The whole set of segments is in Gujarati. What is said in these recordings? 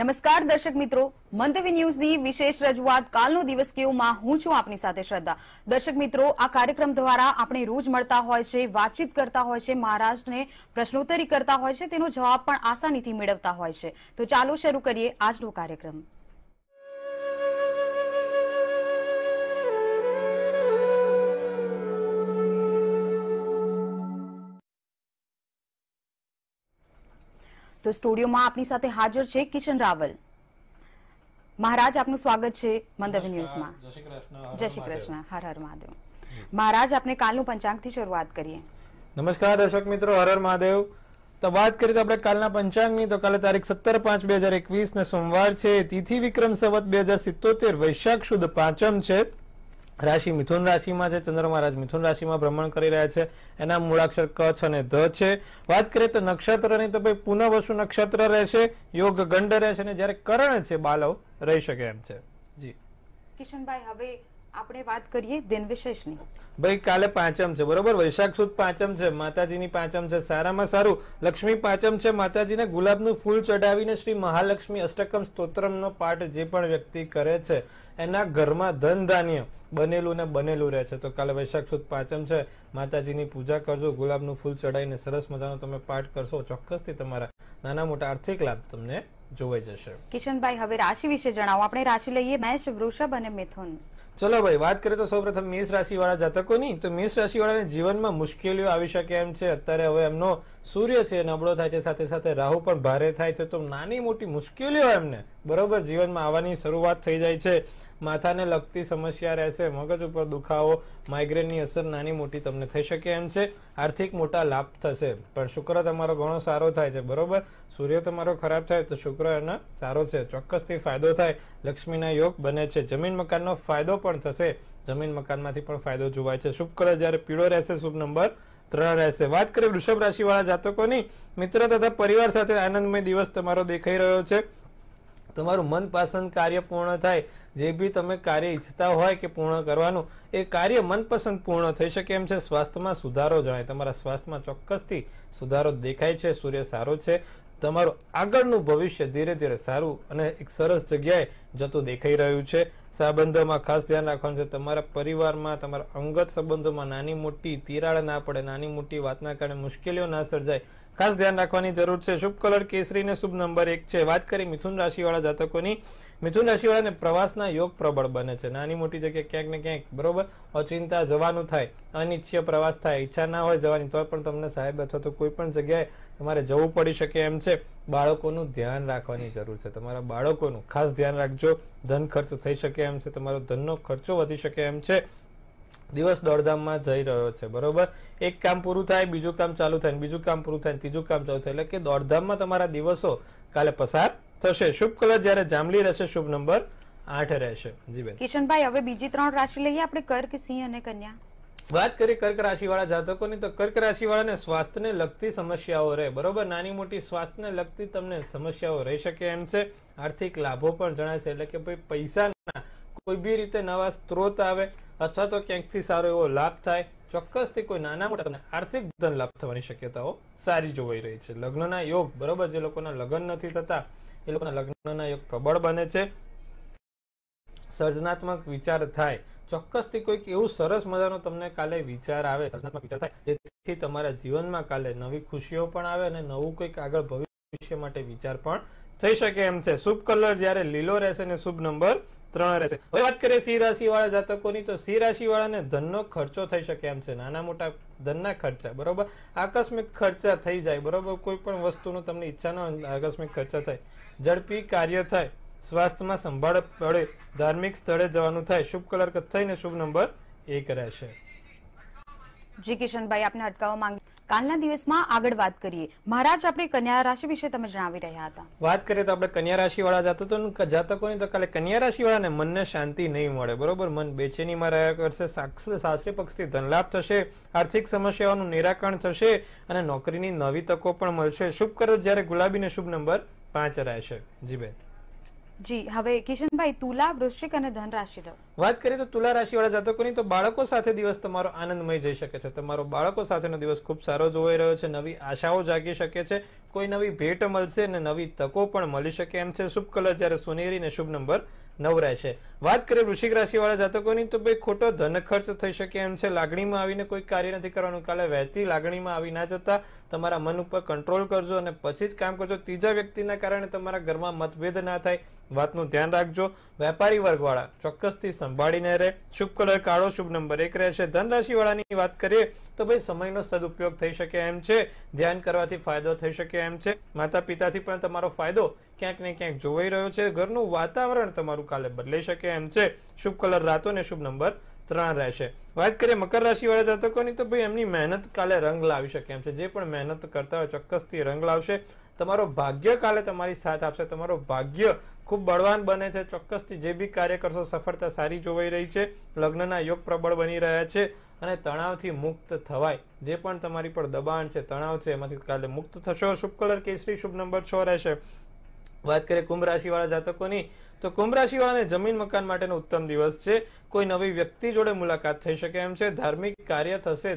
નમસ્કાર દર્શક મિત્રો મંતવ્ય ન્યૂઝની વિશેષ રજૂઆત કાલનો દિવસ કેવમાં હું છું આપની સાથે શ્રદ્ધા દર્શક મિત્રો આ કાર્યક્રમ દ્વારા આપણે રોજ મળતા હોય છે વાતચીત કરતા હોય છે મહારાષ્ટ્રને પ્રશ્નોત્તરી કરતા હોય છે તેનો જવાબ પણ આસાનીથી મેળવતા હોય છે તો ચાલો શરૂ કરીએ આજનો કાર્યક્રમ તો સ્ટુડિયોમાં આપની સાથે હાજર છે કિશન રાવલ મહારાજ આપનું સ્વાગત છે મંદરવી ન્યૂઝમાં જય શ્રી કૃષ્ણ હર હર મહાદેવ મહારાજ આપણે કાલનું પંચાંગથી શરૂઆત કરીએ નમસ્કાર દર્શક મિત્રો હર હર મહાદેવ તો વાત કરીએ તો આપણે કાલના પંચાંગની તો કાલે તારીખ સત્તર પાંચ બે હજાર એકવીસ ને સોમવાર છે તિથિ વિક્રમ સવત બે હજાર સિત્તોતેર વૈશાખ શુદ્ધ પાંચમ છે રાશિ મિથુન રાશિમાં છે ચંદ્ર મહારાજ મિથુન રાશિમાં ભ્રમણ કરી રહ્યા છે એના મૂળાક્ષર કચ્છ અને ધ છે વાત કરીએ તો નક્ષત્રની તો ભાઈ પુનઃવસુ નક્ષત્ર રહેશે યોગ ગંડ રહેશે અને જ્યારે કરણ છે બાલવ રહી શકે એમ છે જી કિશનભાઈ હવે આપણે વાત કરીએ દિન વિશેષની ભાઈ કાલે પાંચમ છે બરોબર વૈશાખ સુદ પાંચમ છે માતાજીની પાંચમ છે સારામાં સારું લક્ષ્મી પાંચમ છે માતાજીને ગુલાબનું ફૂલ ચડાવીને શ્રી મહાલક્ષ્મી અષ્ટકમ સ્તોત્રમનો પાઠ જે પણ વ્યક્તિ કરે છે એના ઘરમાં ધન ધાન્ય બનેલું ને બનેલું રહે છે તો કાલે વૈશાખ સુદ પાંચમ છે માતાજીની પૂજા કરજો ગુલાબનું ફૂલ ચડાવીને સરસ મજાનો તમે પાઠ કરશો ચોક્કસથી તમારા નાના મોટા આર્થિક લાભ તમને જોવાઈ જશે કિશનભાઈ હવે રાશિ વિશે જણાવો આપણે રાશિ લઈએ મેષ વૃષભ અને મિથુન ચલો ભાઈ વાત કરીએ તો સૌ સૌપ્રથમ મેષ રાશિવાળા જાતકોની તો મેષ રાશિવાળાને જીવનમાં મુશ્કેલીઓ આવી શકે એમ છે અત્યારે હવે એમનો સૂર્ય છે નબળો થાય છે સાથે સાથે રાહુ પણ ભારે થાય છે તો નાની મોટી મુશ્કેલીઓ એમને બરોબર જીવનમાં આવવાની શરૂઆત થઈ જાય છે માથાને લગતી સમસ્યા રહેશે મગજ ઉપર દુખાવો માઇગ્રેનની અસર નાની મોટી તમને થઈ શકે એમ છે આર્થિક મોટા લાભ થશે પણ શુક્ર તમારો ઘણો સારો થાય છે બરોબર સૂર્ય તમારો ખરાબ થાય તો શુક્ર એનો સારો છે ચોક્કસથી ફાયદો થાય લક્ષ્મીના યોગ બને છે જમીન મકાનનો ફાયદો પણ થશે જમીન મકાનમાંથી પણ ફાયદો જોવાય છે શુક્ર જ્યારે પીળો રહેશે શુભ નંબર ત્રણ રહેશે વાત કરીએ વૃષભ રાશિવાળા જાતકોની મિત્ર તથા પરિવાર સાથે આનંદમય દિવસ તમારો દેખાઈ રહ્યો છે તમારું મનપસંદ કાર્ય પૂર્ણ થાય જે બી તમે કાર્ય ઈચ્છતા હોય કે પૂર્ણ કરવાનું એ કાર્ય મનપસંદ પૂર્ણ થઈ શકે એમ છે સ્વાસ્થ્યમાં સુધારો જણાય તમારા સ્વાસ્થ્યમાં ચોક્કસથી સુધારો દેખાય છે સૂર્ય સારો છે તમારું આગળનું ભવિષ્ય ધીરે ધીરે સારું અને એક સરસ જગ્યાએ જતું દેખાઈ રહ્યું છે સંબંધોમાં ખાસ ધ્યાન રાખવાનું છે તમારા પરિવારમાં તમારા અંગત સંબંધોમાં નાની મોટી તિરાડ ના પડે નાની મોટી વાતના કારણે મુશ્કેલીઓ ના સર્જાય ખાસ ધ્યાન રાખવાની જરૂર છે શુભ કલર કેસરી ને શુભ નંબર એક છે વાત કરી મિથુન રાશિવાળા જાતકોની મિથુન રાશિવાળાને પ્રવાસના યોગ પ્રબળ બને છે નાની મોટી જગ્યાએ ક્યાંક ને ક્યાંક બરોબર અચિંતા જવાનું થાય અનિચ્છ્ય પ્રવાસ થાય ઈચ્છા ના હોય જવાની તો પણ તમને સાહેબ અથવા તો કોઈ પણ જગ્યાએ તમારે જવું પડી શકે એમ છે બાળકોનું ધ્યાન રાખવાની જરૂર છે તમારા બાળકોનું ખાસ ધ્યાન રાખજો ધન ખર્ચ થઈ શકે એમ છે તમારો ધનનો ખર્ચો વધી શકે એમ છે દિવસ દોડધામમાં જઈ રહ્યો છે બરોબર એક કામ પૂરું થાય બીજું કામ ચાલુ થાય બીજું કામ પૂરું થાય ત્રીજું કામ ચાલુ થાય એટલે કે દોડધામમાં તમારા દિવસો કાલે પસાર થશે શુભ કલર જ્યારે જાંબલી રહેશે શુભ નંબર આઠ રહેશે જી બેન કિશનભાઈ હવે બીજી ત્રણ રાશિ લઈએ આપણે કર્ક સિંહ અને કન્યા વાત કરીએ કર્ક રાશિ વાળા જાતકોની તો કર્ક રાશિ રાશિવાળાને સ્વાસ્થ્યને લગતી સમસ્યાઓ રહે બરોબર નાની મોટી સ્વાસ્થ્યને લગતી તમને સમસ્યાઓ રહી શકે એમ છે આર્થિક લાભો પણ જણાય છે એટલે કે ભાઈ પૈસાના કોઈ બી રીતે નવા સ્ત્રોત આવે અથવા તો ક્યાંકથી સારો એવો લાભ થાય ચોક્કસથી કોઈ નાના મોટા તમને આર્થિક ધન લાભ થવાની શક્યતાઓ સારી જોવાઈ રહી છે લગ્નના યોગ બરોબર જે લોકોના લગ્ન નથી થતા એ લોકોના લગ્નના યોગ પ્રબળ બને છે સર્જનાત્મક વિચાર થાય ચોક્કસથી કોઈક એવું સરસ મજાનો તમને કાલે વિચાર આવે સર્જનાત્મક વિચાર થાય જેથી તમારા જીવનમાં કાલે નવી ખુશીઓ પણ આવે અને નવું કંઈક આગળ ભવિષ્ય માટે વિચાર પણ થઈ શકે એમ છે શુભ કલર જ્યારે લીલો રહેશે ને શુભ નંબર ત્રણ રહેશે હવે વાત કરીએ સિંહ રાશિ વાળા જાતકોની તો સિંહ રાશિ વાળાને ધનનો ખર્ચો થઈ શકે એમ છે નાના મોટા ધનના ખર્ચા બરોબર આકસ્મિક ખર્ચા થઈ જાય બરોબર કોઈ પણ વસ્તુનો તમને ઈચ્છા ઈચ્છાનો આકસ્મિક ખર્ચા થાય ઝડપી કાર્ય થાય સ્વાસ્થ્યમાં સંભાળ પડે ધાર્મિક સ્થળે જવાનું થાય શુભ કલર થઈને શુભ નંબર એક રહેશે જી કિશનભાઈ આપને અટકાવવા માંગે કાલના દિવસમાં આગળ વાત કરીએ મહારાજ આપણે કન્યા રાશિ વિશે તમે જણાવી રહ્યા હતા વાત કરીએ તો આપણે કન્યા રાશિ વાળા જાતકો જાતકોની તો કાલે કન્યા રાશિ વાળાને મનને શાંતિ નહીં મળે બરોબર મન બેચેનીમાં રહ્યા કરશે સાસરી પક્ષથી ધનલાભ થશે આર્થિક સમસ્યાઓનું નિરાકરણ થશે અને નોકરીની નવી તકો પણ મળશે શુભ કરો જ્યારે ગુલાબીને શુભ નંબર પાંચ રહેશે જી બેન જી હવે કિશન મિથુનભાઈ તુલા વૃશ્ચિક અને ધન રાશિ વાત કરીએ તો તુલા રાશિવાળા જાતકોની તો બાળકો સાથે દિવસ તમારો આનંદમય જઈ શકે છે તમારો બાળકો સાથેનો દિવસ ખૂબ સારો જોવાઈ રહ્યો છે નવી આશાઓ જાગી શકે છે કોઈ નવી ભેટ મળશે અને નવી તકો પણ મળી શકે એમ છે શુભ કલર જ્યારે સોનેરી અને શુભ નંબર નવ રહેશે વાત કરીએ વૃશ્ચિક રાશિવાળા જાતકોની તો ભાઈ ખોટો ધન ખર્ચ થઈ શકે એમ છે લાગણીમાં આવીને કોઈ કાર્ય નથી કરવાનું કાલે વહેતી લાગણીમાં આવી ના જતા તમારા મન ઉપર કંટ્રોલ કરજો અને પછી જ કામ કરજો ત્રીજા વ્યક્તિના કારણે તમારા ઘરમાં મતભેદ ના થાય વાતનું ધ્યાન રાખજો વેપારી વર્ગવાળા ચોક્કસથી સંભાળીને રહે શુભ કલર કાળો શુભ નંબર એક રહેશે ધનરાશિવાળાની વાત કરીએ તો ભાઈ સમયનો સદુપયોગ થઈ શકે એમ છે ધ્યાન કરવાથી ફાયદો થઈ શકે એમ છે માતા પિતાથી પણ તમારો ફાયદો ક્યાંક ને ક્યાંક જોવાઈ રહ્યો છે ઘરનું વાતાવરણ તમારું કાલે બદલાઈ શકે એમ છે શુભ કલર રાતો ને શુભ નંબર ત્રણ રહેશે વાત કરીએ મકર રાશિવાળા જાતકોની તો ભાઈ એમની મહેનત કાલે રંગ લાવી શકે એમ છે જે પણ મહેનત કરતા હોય ચોક્કસથી રંગ લાવશે તમારો ભાગ્ય કાલે તમારી સાથ આપશે તમારો ભાગ્ય ખૂબ બળવાન બને છે ચોક્કસથી જે બી કાર્ય કરશો સફળતા સારી જોવાઈ રહી છે લગ્નના યોગ પ્રબળ બની રહ્યા છે અને તણાવથી મુક્ત થવાય જે પણ તમારી પર દબાણ છે તણાવ છે એમાંથી કાલે મુક્ત થશો શુભ કલર કેસરી શુભ નંબર છ રહેશે વાત કરીએ કુંભ રાશિવાળા જાતકોની તો કુંભ રાશિવાળાને જમીન મકાન માટેનો ઉત્તમ દિવસ છે કોઈ નવી વ્યક્તિ જોડે મુલાકાત થઈ શકે એમ છે ધાર્મિક કાર્ય થશે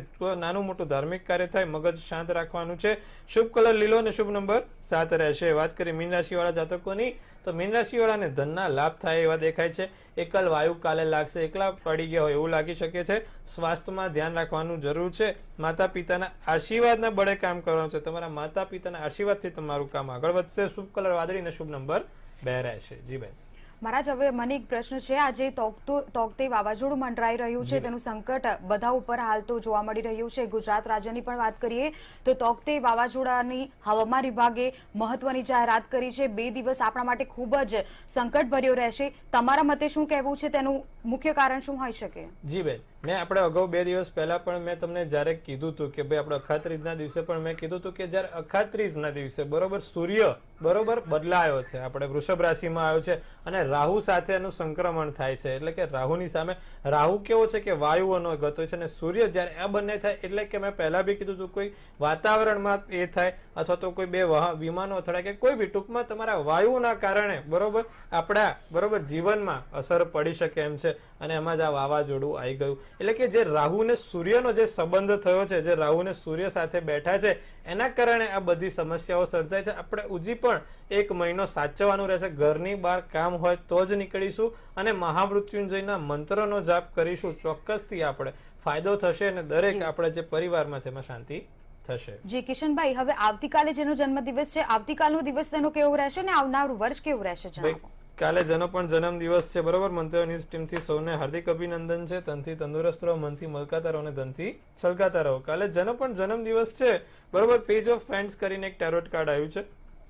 નાનું મોટું ધાર્મિક કાર્ય થાય મગજ શાંત રાખવાનું છે શુભ કલર લીલો અને શુભ નંબર સાત રહેશે વાત કરી મીન રાશિવાળા જાતકોની તો મીન રાશિવાળાને ધનના લાભ થાય એવા દેખાય છે એકલ વાયુ કાલે લાગશે એકલા પડી ગયા હોય એવું લાગી શકે છે સ્વાસ્થ્યમાં ધ્યાન રાખવાનું જરૂર છે માતા પિતાના આશીર્વાદના બળે કામ કરવાનું છે તમારા માતા પિતાના આશીર્વાદથી તમારું કામ આગળ વધશે શુભ કલર વાદળી અને શુભ નંબર બે રહેશે જી બેન મહારાજ હવે મને એક પ્રશ્ન છે આજે તોકતે વાવાઝોડું મંડરાઈ રહ્યું છે તેનું સંકટ બધા ઉપર હાલ તો જોવા મળી રહ્યું છે ગુજરાત રાજ્યની પણ વાત કરીએ તો તોકતે વાવાઝોડાની હવામાન વિભાગે મહત્વની જાહેરાત કરી છે બે દિવસ આપણા માટે ખૂબ જ સંકટભર્યો રહેશે તમારા મતે શું કહેવું છે તેનું મુખ્ય કારણ શું હોઈ શકે જી બેન મેં આપણે અગાઉ બે દિવસ પહેલાં પણ મેં તમને જ્યારે કીધું હતું કે ભાઈ આપણે અખાત્રીજના દિવસે પણ મેં કીધું હતું કે જ્યારે અખાત્રીજના દિવસે બરોબર સૂર્ય બરોબર બદલાયો છે આપણે વૃષભ રાશિમાં આવ્યો છે અને રાહુ સાથે એનું સંક્રમણ થાય છે એટલે કે રાહુની સામે રાહુ કેવો છે કે વાયુઓનો ગતો છે અને સૂર્ય જ્યારે આ બંને થાય એટલે કે મેં પહેલાં બી કીધું હતું કોઈ વાતાવરણમાં એ થાય અથવા તો કોઈ બે વિમાનો અથડાય કે કોઈ બી ટૂંકમાં તમારા વાયુના કારણે બરોબર આપણા બરોબર જીવનમાં અસર પડી શકે એમ છે અને એમાં જ આ વાવાઝોડું આવી ગયું એટલે કે જે રાહુ ને સૂર્યનો જે સંબંધ થયો છે જે રાહુ ને સૂર્ય સાથે બેઠા છે એના કારણે આ બધી સમસ્યાઓ સર્જાય છે આપણે ઉજી પણ એક મહિનો સાચવવાનું રહેશે ઘરની બહાર કામ હોય તો જ નીકળીશું અને મહામૃત્યુંજયના મંત્રનો જાપ કરીશું ચોક્કસથી આપણે ફાયદો થશે અને દરેક આપણે જે પરિવારમાં છે એમાં શાંતિ થશે જી કિશનભાઈ હવે આવતીકાલે જેનો જન્મ દિવસ છે આવતીકાલનો દિવસ તેનો કેવો રહેશે ને આવનારું વર્ષ કેવું રહેશે જણાવો કાલે જેનો પણ જન્મદિવસ છે બરોબર મંતવ્ય ન્યૂઝ ટીમથી સૌને હાર્દિક અભિનંદન છે તનથી તંદુરસ્ત રહો મનથી મલકાતા રહો અને ધનથી છલકાતા રહો કાલે જેનો પણ જન્મદિવસ છે બરોબર પેજ ઓફ ફ્રેન્ડ્સ કરીને એક ટેરોટ કાર્ડ આવ્યું છે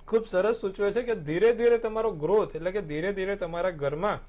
ખૂબ સરસ સૂચવે છે કે ધીરે ધીરે તમારો ગ્રોથ એટલે કે ધીરે ધીરે તમારા ઘરમાં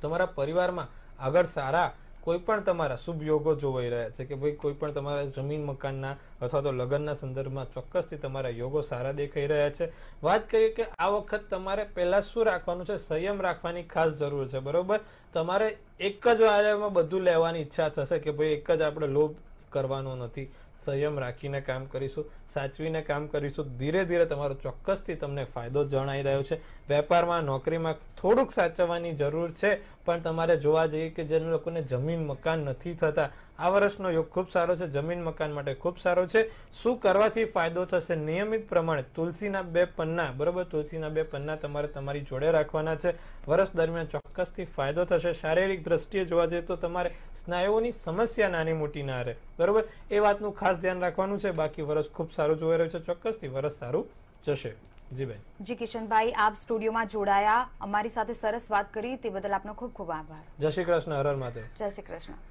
તમારા પરિવારમાં આગળ સારા કોઈ પણ તમારા શુભ યોગો જોવાઈ રહ્યા છે કે ભાઈ કોઈ પણ તમારા જમીન મકાનના અથવા તો લગ્નના સંદર્ભમાં ચોક્કસથી તમારા યોગો સારા દેખાઈ રહ્યા છે વાત કરીએ કે આ વખત તમારે પહેલાં શું રાખવાનું છે સંયમ રાખવાની ખાસ જરૂર છે બરાબર તમારે એક જ વારમાં બધું લેવાની ઈચ્છા થશે કે ભાઈ એક જ આપણે લોભ કરવાનો નથી સંયમ રાખીને કામ કરીશું સાચવીને કામ કરીશું ધીરે ધીરે તમારો ચોક્કસથી તમને ફાયદો જણાઈ રહ્યો છે વેપારમાં નોકરીમાં થોડુંક સાચવવાની જરૂર છે પણ તમારે જોવા જઈએ કે જે લોકોને જમીન મકાન નથી થતા આ વર્ષનો યોગ ખૂબ સારો છે જમીન મકાન માટે ખૂબ સારો છે શું કરવાથી ફાયદો થશે નિયમિત પ્રમાણે તુલસીના બે પન્ના બરોબર તુલસીના બે પન્ના તમારે તમારી જોડે રાખવાના છે વર્ષ દરમિયાન ચોક્કસથી ફાયદો થશે શારીરિક દ્રષ્ટિએ જોવા જઈએ તો તમારે સ્નાયુઓની સમસ્યા નાની મોટી ના રહે બરોબર એ વાતનું ખાસ ખાસ ધ્યાન રાખવાનું છે બાકી વરસ ખૂબ સારું જોઈ રહ્યું છે ચોક્કસથી વરસ સારું જશે જીબેન જી કિશનભાઈ આપ સ્ટુડિયોમાં જોડાયા અમારી સાથે સરસ વાત કરી તે બદલ આપનો ખૂબ ખૂબ આભાર જય શ્રી કૃષ્ણ હર હર જય શ્રી કૃષ્ણ